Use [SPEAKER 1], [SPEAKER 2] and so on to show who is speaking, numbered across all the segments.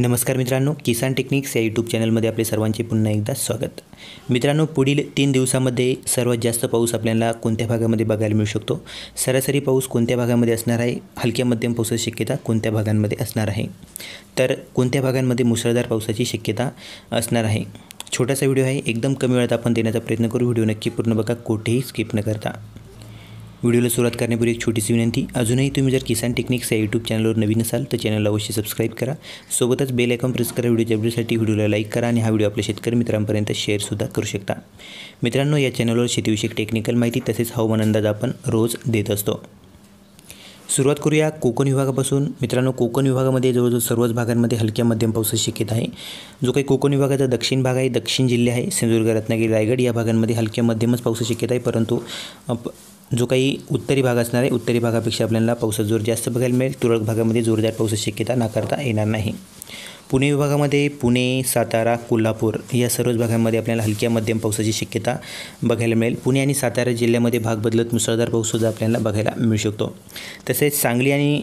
[SPEAKER 1] नमस्कार मित्रांनो किसान टेक्निक्स या यूट्यूब चॅनलमध्ये आपले सर्वांचे पुन्हा एकदा स्वागत मित्रांनो पुढील तीन दिवसामध्ये सर्वात जास्त पाऊस आपल्याला कोणत्या भागामध्ये बघायला मिळू शकतो सरासरी पाऊस कोणत्या भागामध्ये असणार आहे हलक्या मध्यम पावसाची शक्यता कोणत्या भागांमध्ये असणार आहे तर कोणत्या भागांमध्ये मुसळधार पावसाची शक्यता असणार आहे छोटासा व्हिडिओ आहे एकदम कमी वेळात आपण देण्याचा प्रयत्न करू व्हिडिओ नक्की पूर्ण बघा कुठेही स्किप न करता व्हिडिओला सुरुवात करण्यापूर्वी एक छोटीशी विनंती अजूनही तुम्ही जर किसान टेक्निक्स या यूट्यूब चॅनलवर नवीन असाल तर चॅनलला अवश्य सबस्क्राईब करा सोबतच बेल आयकॉन प्रेस करा व्हिडिओच्या अपडेटसाठी व्हिडिओला लाईक करा आणि हा व्हिडिओ आपल्या शेतकरी मित्रांपर्यंत शेअरसुद्धा करू शकता मित्रांनो या चॅनलवर शेतीविषयक टेक्निकल माहिती तसेच हवामान अंदाज आपण रोज देत असतो सुरुवात करूया कोकण विभागापासून मित्रांनो कोकण विभागामध्ये जवळजवळ सर्वच भागांमध्ये हलक्या मध्यम पावसाची शक्यता आहे जो काही कोकण विभागाचा दक्षिण भाग आहे दक्षिण जिल्हे आहे सिंधुदुर्ग रत्नागिरी रायगड या भागांमध्ये हलक्या मध्यमच पावसाची शक्यता आहे परंतु जो काही उत्तरी भाग असणार आहे उत्तरी भागापेक्षा आपल्याला पावसाचा जोर जास्त बघायला मिळेल तुरळक भागामध्ये जोरदार पावसाची शक्यता नाकारता येणार नाही पुणे विभागामध्ये पुणे सातारा कोल्हापूर या सर्वच भागांमध्ये आपल्याला हलक्या मध्यम पावसाची शक्यता बघायला मिळेल पुणे आणि सातारा जिल्ह्यामध्ये भाग बदलत मुसळधार पाऊससुद्धा आपल्याला बघायला मिळू शकतो तसेच सांगली आणि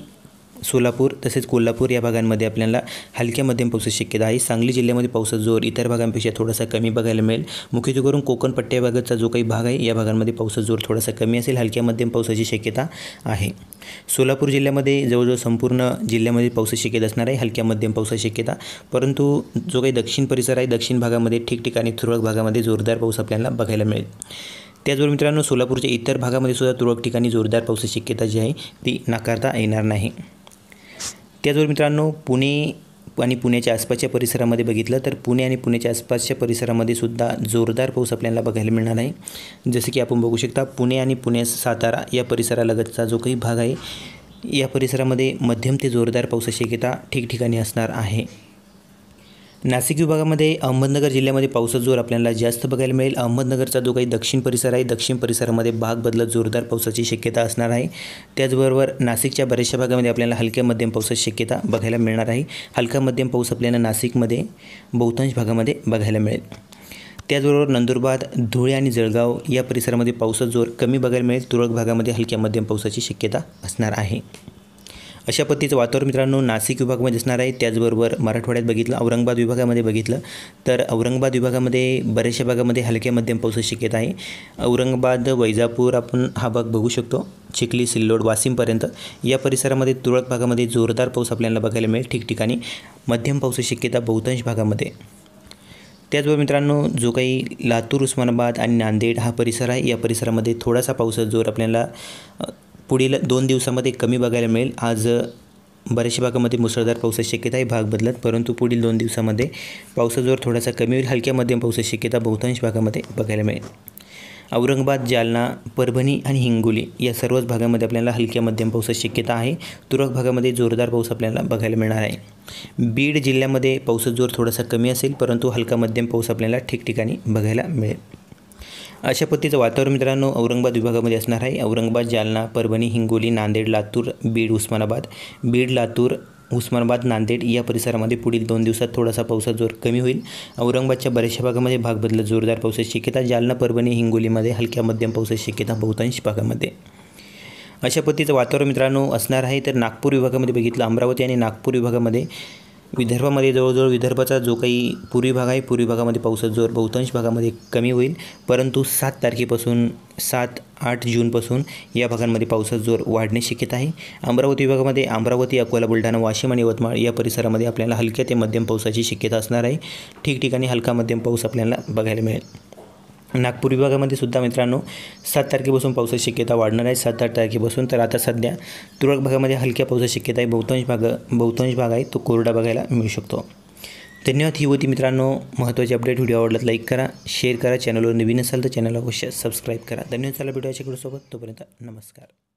[SPEAKER 1] सोलापूर तसेच कोल्हापूर या भागांमध्ये आपल्याला हलक्या मध्यम पावसाची शक्यता आहे सांगली जिल्ह्यामध्ये पावसाचा जोर इतर भागांपेक्षा थोडासा कमी बघायला मिळेल मुख्यत्वे करून कोकण पट्ट्या भागाचा जो काही भाग आहे या भागांमध्ये पावसाचा जोर थोडासा कमी असेल हलक्या मध्यम पावसाची शक्यता आहे सोलापूर जिल्ह्यामध्ये जवळजवळ संपूर्ण जिल्ह्यामध्ये पावसाची शक्यता असणार आहे हलक्या मध्यम पावसाची शक्यता परंतु जो काही दक्षिण परिसर आहे दक्षिण भागामध्ये ठिकठिकाणी तुरळक भागामध्ये जोरदार पाऊस आपल्याला बघायला मिळेल त्याचबरोबर मित्रांनो सोलापूरच्या इतर भागामध्ये सुद्धा तुरळक ठिकाणी जोरदार पावसाची शक्यता जी आहे ती नाकारता येणार नाही त्याचबरोबर मित्रांनो पुणे आणि पुण्याच्या आसपासच्या परिसरामध्ये बघितलं तर पुणे आणि पुण्याच्या आसपासच्या परिसरामध्ये सुद्धा जोरदार पाऊस आपल्याला बघायला मिळणार आहे जसं की आपण बघू शकता पुणे आणि पुणे सातारा या परिसरालगतचा जो काही भाग आहे या परिसरामध्ये मध्यम ते जोरदार पाऊस शक्यता ठिकठिकाणी असणार आहे नाशिक विभागामध्ये अहमदनगर जिल्ह्यामध्ये पावसाचा जोर आपल्याला जास्त बघायला मिळेल अहमदनगरचा जो काही दक्षिण परिसर आहे दक्षिण परिसरामध्ये भाग बदलत जोरदार पावसाची शक्यता असणार आहे त्याचबरोबर नाशिकच्या बऱ्याचशा भागामध्ये आपल्याला हलक्या मध्यम पावसाची शक्यता बघायला मिळणार आहे हलका मध्यम पाऊस आपल्याला नाशिकमध्ये बहुतांश भागामध्ये बघायला मिळेल त्याचबरोबर नंदुरबार धुळे आणि जळगाव या परिसरामध्ये पावसाचा जोर कमी बघायला मिळेल तुरळक भागामध्ये हलक्या मध्यम पावसाची शक्यता असणार आहे अशा पद्धतीचं वातावरण मित्रांनो नाशिक विभागामध्ये दिसणार आहे त्याचबरोबर मराठवाड्यात बघितलं औरंगाबाद विभागामध्ये बघितलं तर औरंगाबाद विभागामध्ये बऱ्याचशा भागामध्ये हलक्या मध्यम पाऊस शक्यता आहे औरंगाबाद वैजापूर आपण हा भाग बघू शकतो चिखली सिल्लोड वाशिमपर्यंत या परिसरामध्ये तुरळक भागामध्ये जोरदार पाऊस आपल्याला बघायला मिळेल ठिकठिकाणी मध्यम पाऊस शक्यता बहुतांश भागामध्ये त्याचबरोबर मित्रांनो जो काही लातूर उस्मानाबाद आणि नांदेड हा परिसर आहे या परिसरामध्ये थोडासा पाऊस जोर आपल्याला पुढील दोन दिवसामध्ये कमी बघायला मिळेल आज बऱ्याचशा भागामध्ये मुसळधार पावसाची शक्यता आहे भाग बदलत परंतु पुढील दोन दिवसामध्ये पावसाचा जोर थोडासा कमी होईल हलक्या मध्यम पावसाची शक्यता बहुतांश भागामध्ये बघायला मिळेल औरंगाबाद जालना परभणी आणि हिंगोली या सर्वच भागामध्ये आपल्याला हलक्या मध्यम पावसाची शक्यता आहे तुरळक भागामध्ये जोरदार पाऊस आपल्याला बघायला मिळणार आहे बीड जिल्ह्यामध्ये पावसाचा जोर थोडासा कमी असेल परंतु हलका मध्यम पाऊस आपल्याला ठिकठिकाणी बघायला मिळेल अशा पद्धतीचं वातावरण मित्रांनो औरंगाबाद विभागामध्ये असणार आहे औरंगाबाद जालना परभणी हिंगोली नांदेड लातूर बीड उस्मानाबाद बीड लातूर उस्मानाबाद नांदेड या परिसरामध्ये पुढील दोन दिवसात थोडासा पावसाचा जोर कमी होईल औरंगाबादच्या बऱ्याचशा भागामध्ये भाग बदलत जोरदार पावसाची शक्यता जालना परभणी हिंगोलीमध्ये हलक्या मध्यम पावसाची शक्यता बहुतांश भागामध्ये अशा पद्धतीचं वातावरण मित्रांनो असणार आहे तर नागपूर विभागामध्ये बघितलं अमरावती आणि नागपूर विभागामध्ये विदर्भामध्ये जवळजवळ विदर्भाचा जो काही पूर्वी भाग आहे पूर्वी भागामध्ये पावसाचा जोर बहुतांश भागामध्ये कमी होईल परंतु सात तारखेपासून सात आठ जूनपासून या भागांमध्ये पावसाचा जोर वाढण्याची शक्यता आहे अमरावती विभागामध्ये अमरावती अकोला बुलढाणा वाशिम आणि यवतमाळ या परिसरामध्ये आपल्याला हलक्या ते मध्यम पावसाची शक्यता असणार आहे ठिकठिकाणी हलका मध्यम पाऊस आपल्याला बघायला मिळेल नागपूर विभागामध्ये सुद्धा मित्रांनो सात तारखेपासून पावसाची शक्यता वाढणार आहे सात आठ तारखेपासून तर आता सध्या तुरळक भागामध्ये हलक्या पावसाची शक्यता आहे बहुतांश भाग बहुतांश भाग आहे तो कोरडा बघायला मिळू शकतो धन्यवाद ही होती मित्रांनो महत्त्वाची अपडेट व्हिडिओ आवडला लाईक करा शेअर करा चॅनलवर नवीन असाल तर चॅनलला अवश्य सबस्क्राईब करा धन्यवाद चला व्हिडिओ सोबत तोपर्यंत नमस्कार